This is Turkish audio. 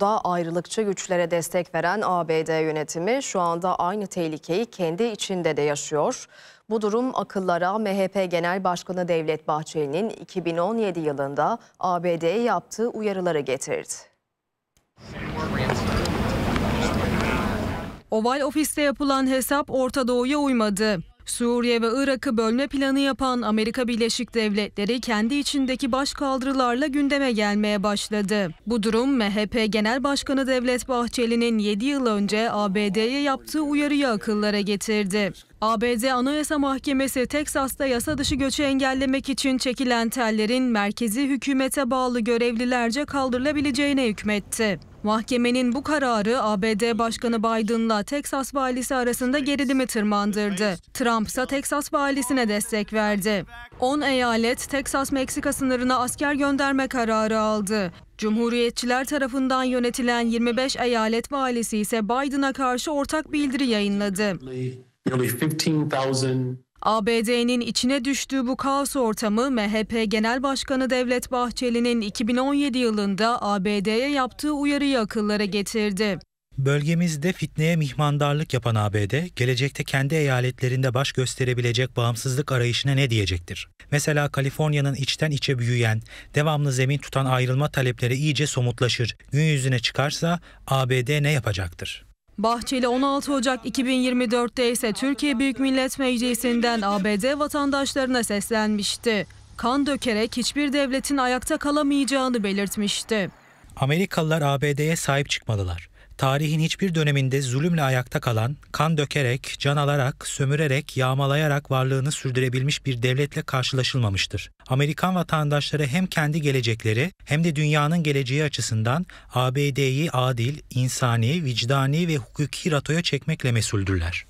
Da ayrılıkçı güçlere destek veren ABD yönetimi şu anda aynı tehlikeyi kendi içinde de yaşıyor. Bu durum akıllara MHP Genel Başkanı Devlet Bahçeli'nin 2017 yılında ABD'ye yaptığı uyarıları getirdi. Oval ofiste yapılan hesap Orta Doğu'ya uymadı. Suriye ve Irak'ı bölme planı yapan Amerika Birleşik Devletleri kendi içindeki başkaldırılarla gündeme gelmeye başladı. Bu durum MHP Genel Başkanı Devlet Bahçeli'nin 7 yıl önce ABD'ye yaptığı uyarıyı akıllara getirdi. ABD Anayasa Mahkemesi Teksas'ta yasa dışı göçü engellemek için çekilen tellerin merkezi hükümete bağlı görevlilerce kaldırılabileceğine hükmetti. Mahkemenin bu kararı ABD Başkanı Biden'la Teksas valisi arasında gerilimi tırmandırdı. Trump ise Teksas valisine destek verdi. 10 eyalet Teksas-Meksika sınırına asker gönderme kararı aldı. Cumhuriyetçiler tarafından yönetilen 25 eyalet valisi ise Biden'a karşı ortak bildiri yayınladı nearly 15,000 ABD'nin içine düştüğü bu kaos ortamı MHP Genel Başkanı Devlet Bahçeli'nin 2017 yılında ABD'ye yaptığı uyarıyı akıllara getirdi. Bölgemizde fitneye mihmandarlık yapan ABD, gelecekte kendi eyaletlerinde baş gösterebilecek bağımsızlık arayışına ne diyecektir? Mesela Kaliforniya'nın içten içe büyüyen, devamlı zemin tutan ayrılma talepleri iyice somutlaşır. Gün yüzüne çıkarsa ABD ne yapacaktır? Bahçeli 16 Ocak 2024'te ise Türkiye Büyük Millet Meclisi'nden ABD vatandaşlarına seslenmişti. Kan dökerek hiçbir devletin ayakta kalamayacağını belirtmişti. Amerikalılar ABD'ye sahip çıkmalılar tarihin hiçbir döneminde zulümle ayakta kalan, kan dökerek, can alarak, sömürerek, yağmalayarak varlığını sürdürebilmiş bir devletle karşılaşılmamıştır. Amerikan vatandaşları hem kendi gelecekleri hem de dünyanın geleceği açısından ABD'yi adil, insani, vicdani ve hukuki ratoya çekmekle mesuldürler.